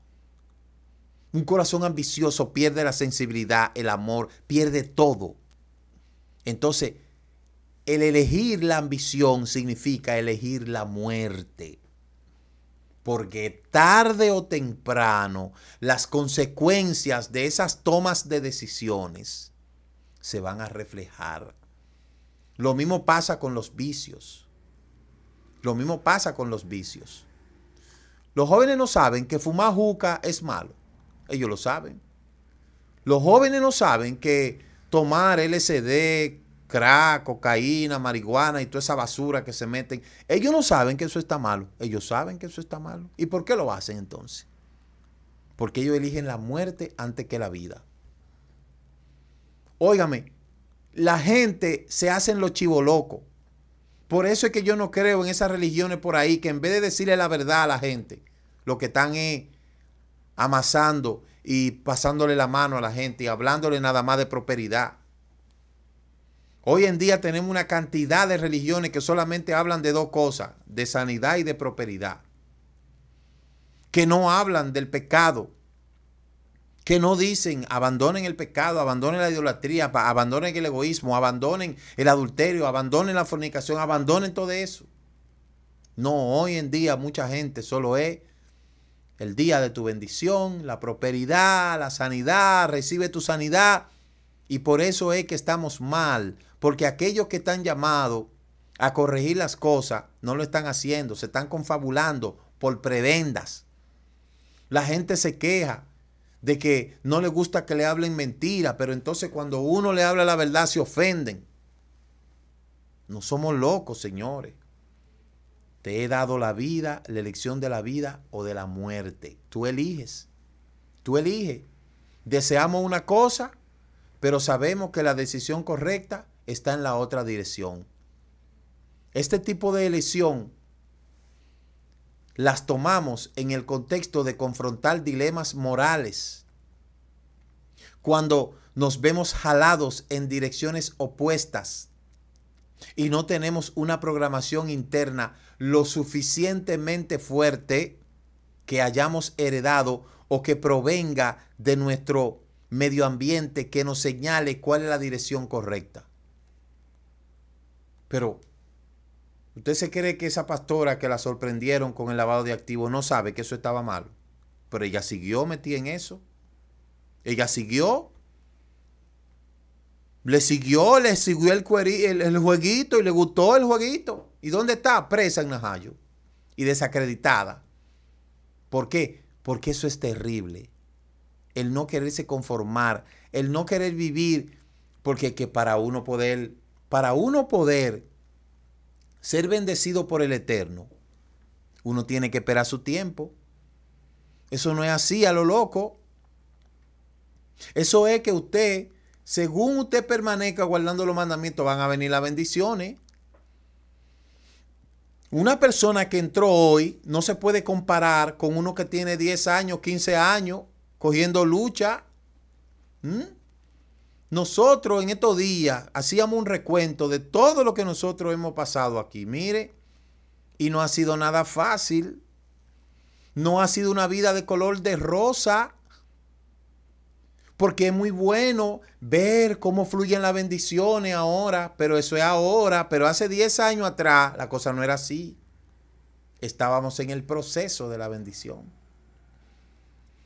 Un corazón ambicioso pierde la sensibilidad, el amor, pierde todo. Entonces, el elegir la ambición significa elegir la muerte porque tarde o temprano las consecuencias de esas tomas de decisiones se van a reflejar. Lo mismo pasa con los vicios. Lo mismo pasa con los vicios. Los jóvenes no saben que fumar juca es malo. Ellos lo saben. Los jóvenes no saben que tomar LSD, crack, cocaína, marihuana y toda esa basura que se meten. Ellos no saben que eso está malo. Ellos saben que eso está malo. ¿Y por qué lo hacen entonces? Porque ellos eligen la muerte antes que la vida. Óigame, la gente se hacen los loco Por eso es que yo no creo en esas religiones por ahí que en vez de decirle la verdad a la gente, lo que están es amasando y pasándole la mano a la gente y hablándole nada más de prosperidad Hoy en día tenemos una cantidad de religiones que solamente hablan de dos cosas, de sanidad y de prosperidad, que no hablan del pecado, que no dicen abandonen el pecado, abandonen la idolatría, abandonen el egoísmo, abandonen el adulterio, abandonen la fornicación, abandonen todo eso. No, hoy en día mucha gente solo es el día de tu bendición, la prosperidad, la sanidad, recibe tu sanidad. Y por eso es que estamos mal, porque aquellos que están llamados a corregir las cosas no lo están haciendo, se están confabulando por prebendas. La gente se queja de que no le gusta que le hablen mentira, pero entonces cuando uno le habla la verdad se ofenden. No somos locos, señores. Te he dado la vida, la elección de la vida o de la muerte. Tú eliges. Tú eliges. Deseamos una cosa, pero sabemos que la decisión correcta está en la otra dirección. Este tipo de elección las tomamos en el contexto de confrontar dilemas morales. Cuando nos vemos jalados en direcciones opuestas y no tenemos una programación interna lo suficientemente fuerte que hayamos heredado o que provenga de nuestro medio ambiente que nos señale cuál es la dirección correcta. Pero usted se cree que esa pastora que la sorprendieron con el lavado de activos no sabe que eso estaba malo. Pero ella siguió metida en eso. Ella siguió. Le siguió, le siguió el, el jueguito y le gustó el jueguito. ¿Y dónde está? Presa en Najayo. Y desacreditada. ¿Por qué? Porque eso es terrible. El no quererse conformar, el no querer vivir, porque que para uno poder para uno poder ser bendecido por el Eterno, uno tiene que esperar su tiempo. Eso no es así a lo loco. Eso es que usted, según usted permanezca guardando los mandamientos, van a venir las bendiciones. Una persona que entró hoy no se puede comparar con uno que tiene 10 años, 15 años, cogiendo lucha. ¿Mm? Nosotros en estos días hacíamos un recuento de todo lo que nosotros hemos pasado aquí. Mire, y no ha sido nada fácil. No ha sido una vida de color de rosa. Porque es muy bueno ver cómo fluyen las bendiciones ahora, pero eso es ahora, pero hace 10 años atrás la cosa no era así. Estábamos en el proceso de la bendición.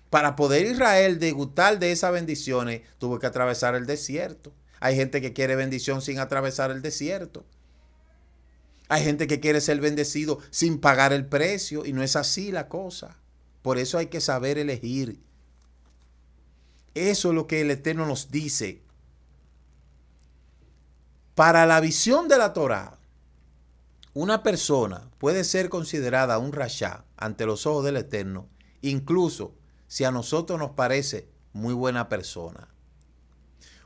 Para poder Israel degustar de esas bendiciones, tuvo que atravesar el desierto. Hay gente que quiere bendición sin atravesar el desierto. Hay gente que quiere ser bendecido sin pagar el precio y no es así la cosa. Por eso hay que saber elegir. Eso es lo que el Eterno nos dice. Para la visión de la Torá, una persona puede ser considerada un rasha ante los ojos del Eterno, incluso si a nosotros nos parece muy buena persona.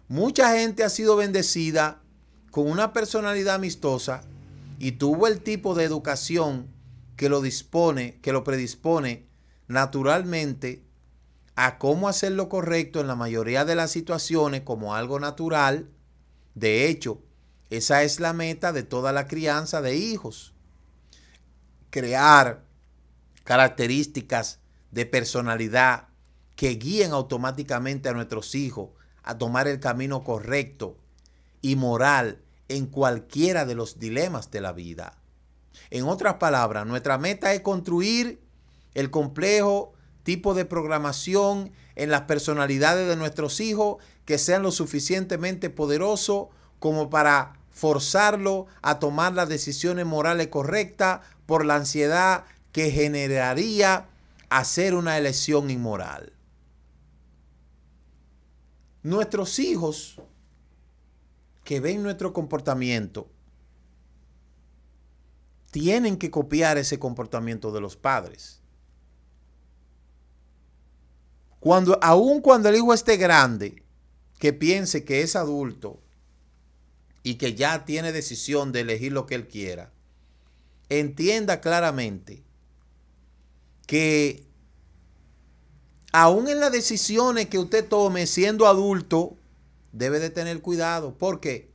Mucha gente ha sido bendecida con una personalidad amistosa y tuvo el tipo de educación que lo dispone, que lo predispone naturalmente a cómo hacer lo correcto en la mayoría de las situaciones como algo natural. De hecho, esa es la meta de toda la crianza de hijos. Crear características de personalidad que guíen automáticamente a nuestros hijos a tomar el camino correcto y moral en cualquiera de los dilemas de la vida. En otras palabras, nuestra meta es construir el complejo tipo de programación en las personalidades de nuestros hijos que sean lo suficientemente poderosos como para forzarlo a tomar las decisiones morales correctas por la ansiedad que generaría hacer una elección inmoral. Nuestros hijos que ven nuestro comportamiento tienen que copiar ese comportamiento de los padres. Cuando, aun cuando el hijo esté grande, que piense que es adulto y que ya tiene decisión de elegir lo que él quiera, entienda claramente que aún en las decisiones que usted tome siendo adulto, debe de tener cuidado. ¿Por qué?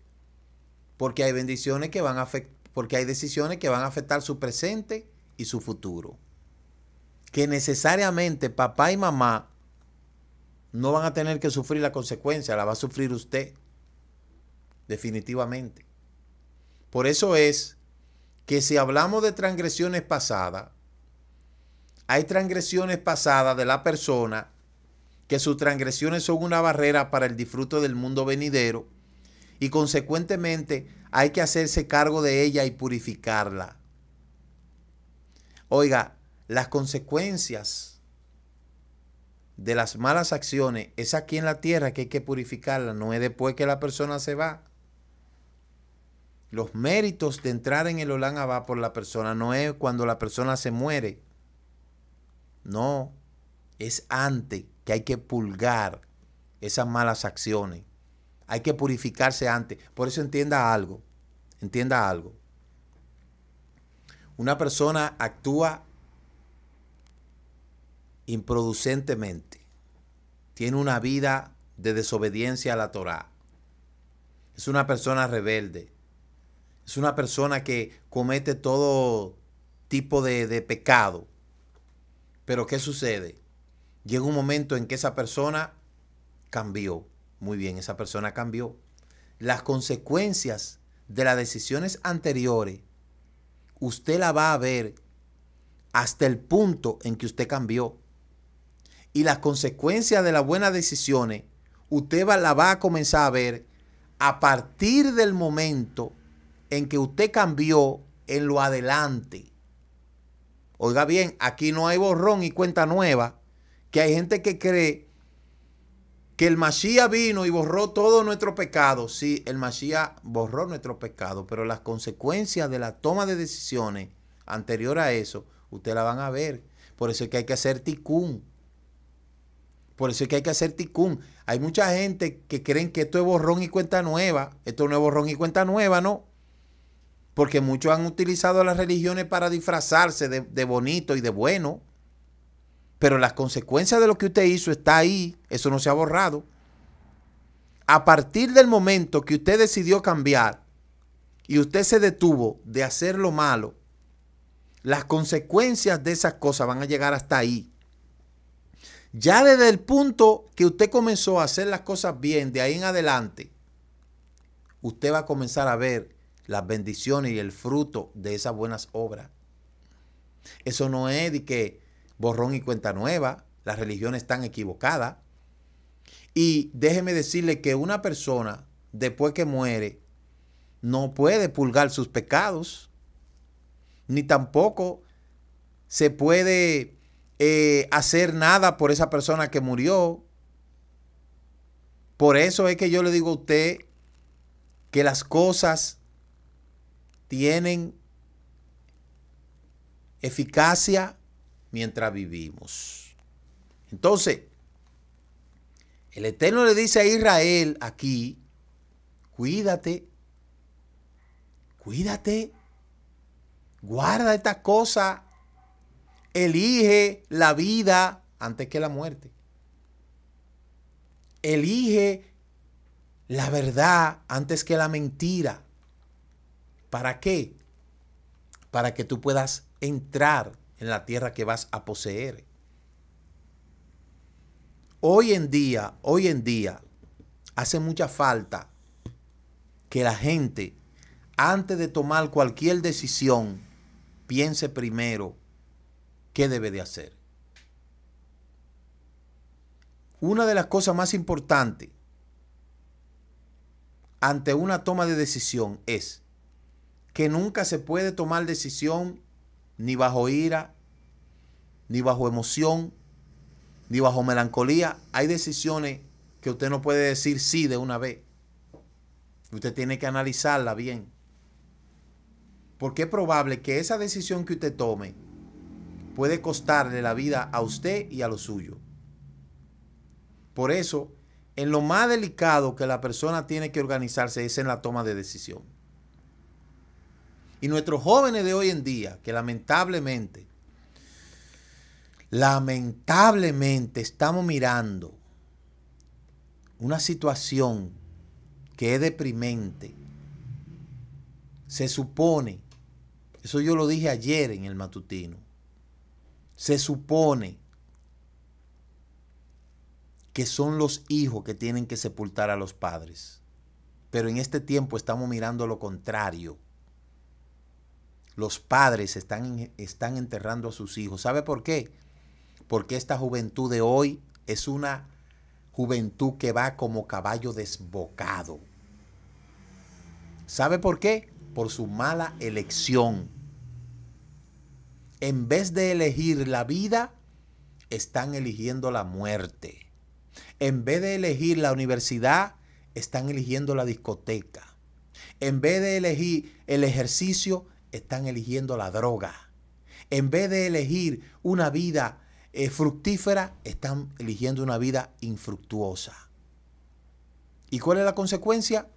Porque hay bendiciones que van porque hay decisiones que van a afectar su presente y su futuro. Que necesariamente papá y mamá no van a tener que sufrir la consecuencia, la va a sufrir usted, definitivamente. Por eso es que si hablamos de transgresiones pasadas, hay transgresiones pasadas de la persona, que sus transgresiones son una barrera para el disfrute del mundo venidero, y consecuentemente hay que hacerse cargo de ella y purificarla. Oiga, las consecuencias de las malas acciones es aquí en la tierra que hay que purificarla, no es después que la persona se va. Los méritos de entrar en el Olán va por la persona no es cuando la persona se muere. No, es antes que hay que pulgar esas malas acciones. Hay que purificarse antes. Por eso entienda algo, entienda algo. Una persona actúa improducentemente. Tiene una vida de desobediencia a la Torá. Es una persona rebelde. Es una persona que comete todo tipo de, de pecado. Pero ¿qué sucede? Llega un momento en que esa persona cambió. Muy bien, esa persona cambió. Las consecuencias de las decisiones anteriores, usted la va a ver hasta el punto en que usted cambió. Y las consecuencias de las buenas decisiones, usted va, la va a comenzar a ver a partir del momento en que usted cambió en lo adelante. Oiga bien, aquí no hay borrón y cuenta nueva, que hay gente que cree que el Mashiach vino y borró todo nuestro pecado. Sí, el Mashiach borró nuestro pecado, pero las consecuencias de la toma de decisiones anterior a eso, ustedes la van a ver. Por eso es que hay que hacer ticún. Por eso es que hay que hacer ticún. Hay mucha gente que creen que esto es borrón y cuenta nueva. Esto no es borrón y cuenta nueva, no porque muchos han utilizado las religiones para disfrazarse de, bonito y de bueno, pero las consecuencias de lo que usted hizo está ahí, eso no se ha borrado. A partir del momento que usted decidió cambiar y usted se detuvo de hacer lo malo, las consecuencias de esas cosas van a llegar hasta ahí. Ya desde el punto que usted comenzó a hacer las cosas bien, de ahí en adelante, usted va a comenzar a ver las bendiciones y el fruto de esas buenas obras. Eso no es de que borrón y cuenta nueva, las religiones están equivocadas. Y déjeme decirle que una persona, después que muere, no puede pulgar sus pecados, ni tampoco se puede eh, hacer nada por esa persona que murió. Por eso es que yo le digo a usted que las cosas tienen eficacia mientras vivimos. Entonces, el Eterno le dice a Israel aquí, cuídate, cuídate, guarda estas cosas, elige la vida antes que la muerte. Elige la verdad antes que la mentira. ¿Para qué? Para que tú puedas entrar en la tierra que vas a poseer. Hoy en día, hoy en día, hace mucha falta que la gente, antes de tomar cualquier decisión, piense primero qué debe de hacer. Una de las cosas más importantes ante una toma de decisión es que nunca se puede tomar decisión ni bajo ira, ni bajo emoción, ni bajo melancolía. Hay decisiones que usted no puede decir sí de una vez. Usted tiene que analizarla bien. Porque es probable que esa decisión que usted tome puede costarle la vida a usted y a lo suyo. Por eso, en lo más delicado que la persona tiene que organizarse es en la toma de decisión. Y nuestros jóvenes de hoy en día, que lamentablemente, lamentablemente estamos mirando una situación que es deprimente. Se supone, eso yo lo dije ayer en el matutino, se supone que son los hijos que tienen que sepultar a los padres. Pero en este tiempo estamos mirando lo contrario los padres están, están enterrando a sus hijos. ¿Sabe por qué? Porque esta juventud de hoy es una juventud que va como caballo desbocado. ¿Sabe por qué? Por su mala elección. En vez de elegir la vida, están eligiendo la muerte. En vez de elegir la universidad, están eligiendo la discoteca. En vez de elegir el ejercicio, están eligiendo la droga. En vez de elegir una vida eh, fructífera, están eligiendo una vida infructuosa. ¿Y cuál es la consecuencia?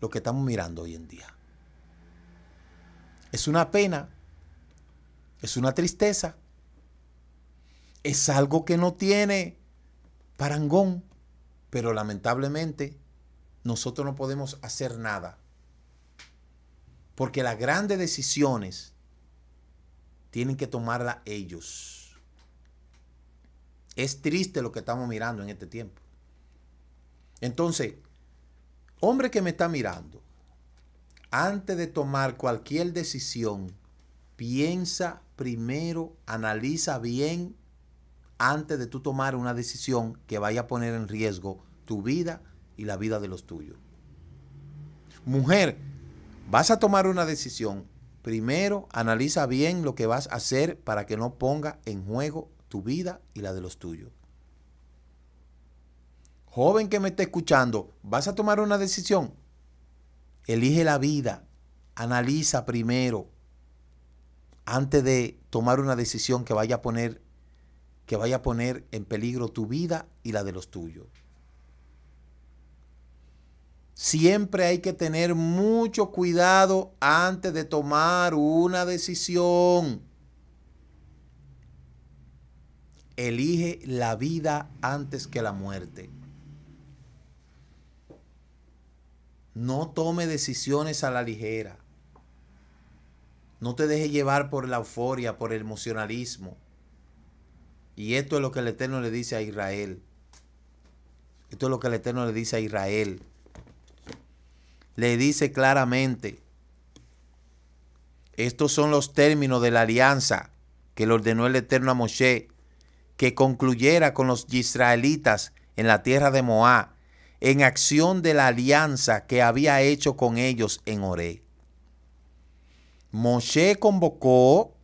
Lo que estamos mirando hoy en día. Es una pena, es una tristeza, es algo que no tiene parangón, pero lamentablemente nosotros no podemos hacer nada porque las grandes decisiones tienen que tomarlas ellos. Es triste lo que estamos mirando en este tiempo. Entonces, hombre que me está mirando, antes de tomar cualquier decisión, piensa primero, analiza bien antes de tú tomar una decisión que vaya a poner en riesgo tu vida y la vida de los tuyos. Mujer, vas a tomar una decisión, primero analiza bien lo que vas a hacer para que no ponga en juego tu vida y la de los tuyos. Joven que me está escuchando, vas a tomar una decisión. Elige la vida, analiza primero antes de tomar una decisión que vaya a poner que vaya a poner en peligro tu vida y la de los tuyos. Siempre hay que tener mucho cuidado antes de tomar una decisión. Elige la vida antes que la muerte. No tome decisiones a la ligera. No te deje llevar por la euforia, por el emocionalismo. Y esto es lo que el Eterno le dice a Israel. Esto es lo que el Eterno le dice a Israel le dice claramente, estos son los términos de la alianza que le ordenó el Eterno a Moshe, que concluyera con los israelitas en la tierra de Moab, en acción de la alianza que había hecho con ellos en Oré. Moshe convocó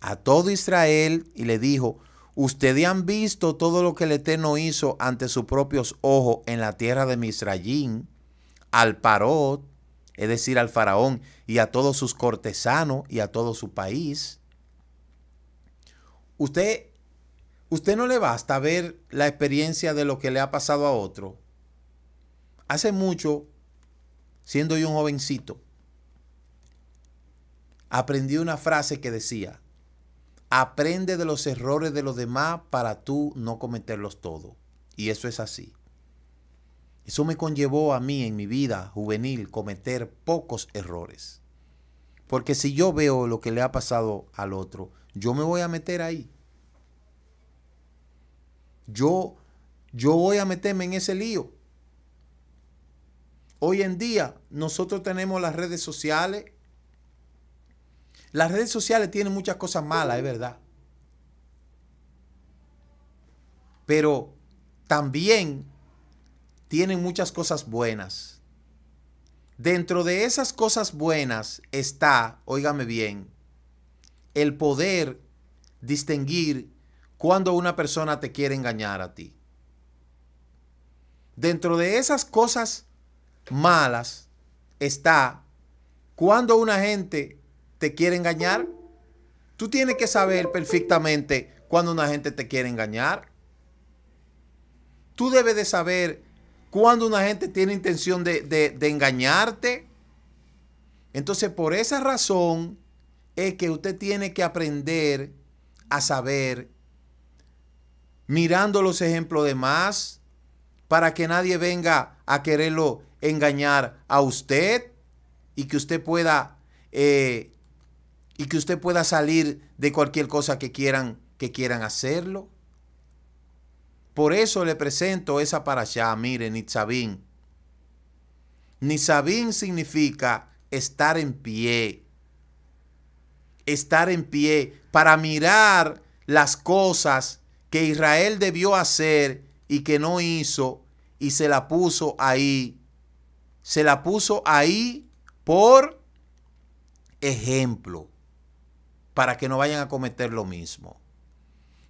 a todo Israel y le dijo, ustedes han visto todo lo que el Eterno hizo ante sus propios ojos en la tierra de Misrayín, al Parot, es decir, al faraón y a todos sus cortesanos y a todo su país. Usted, usted no le basta ver la experiencia de lo que le ha pasado a otro. Hace mucho, siendo yo un jovencito, aprendí una frase que decía, aprende de los errores de los demás para tú no cometerlos todos. Y eso es así. Eso me conllevó a mí en mi vida juvenil cometer pocos errores. Porque si yo veo lo que le ha pasado al otro, yo me voy a meter ahí. Yo, yo voy a meterme en ese lío. Hoy en día nosotros tenemos las redes sociales. Las redes sociales tienen muchas cosas malas, es verdad. Pero también tienen muchas cosas buenas. Dentro de esas cosas buenas está, óigame bien, el poder distinguir cuando una persona te quiere engañar a ti. Dentro de esas cosas malas está cuando una gente te quiere engañar. Tú tienes que saber perfectamente cuando una gente te quiere engañar. Tú debes de saber cuando una gente tiene intención de, engañarte. Entonces, por esa razón es que usted tiene que aprender a saber, mirando los ejemplos de más, para que nadie venga a quererlo engañar a usted y que usted pueda eh, y que usted pueda salir de cualquier cosa que quieran que quieran hacerlo. Por eso le presento esa para allá, mire, Nitzabín. Nitzabín significa estar en pie. Estar en pie para mirar las cosas que Israel debió hacer y que no hizo y se la puso ahí. Se la puso ahí por ejemplo para que no vayan a cometer lo mismo.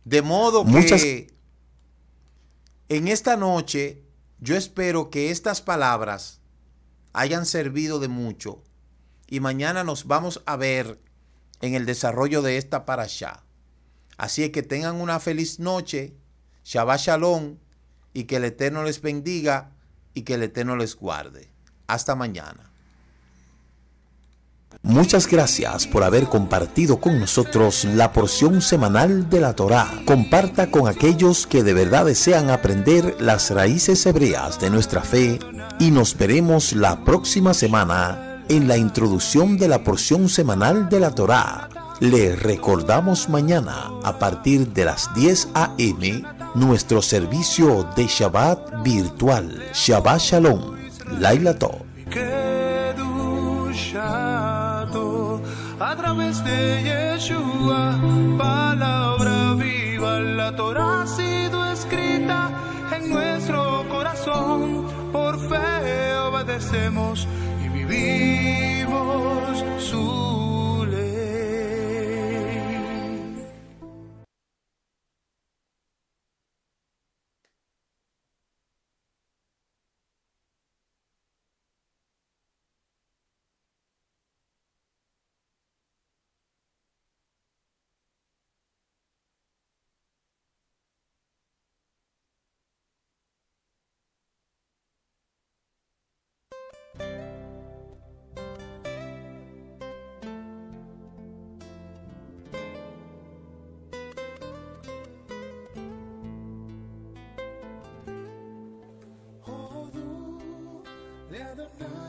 De modo que en esta noche yo espero que estas palabras hayan servido de mucho y mañana nos vamos a ver en el desarrollo de esta parasha. Así es que tengan una feliz noche, Shabbat Shalom, y que el Eterno les bendiga y que el Eterno les guarde. Hasta mañana. Muchas gracias por haber compartido con nosotros la porción semanal de la Torá. Comparta con aquellos que de verdad desean aprender las raíces hebreas de nuestra fe y nos veremos la próxima semana en la introducción de la porción semanal de la Torá. Le recordamos mañana a partir de las 10 a.m. nuestro servicio de Shabbat virtual. Shabbat Shalom. Laila de Yeshua, palabra viva, la Torah ha sido escrita en nuestro corazón, por fe obedecemos y vivimos su Together know.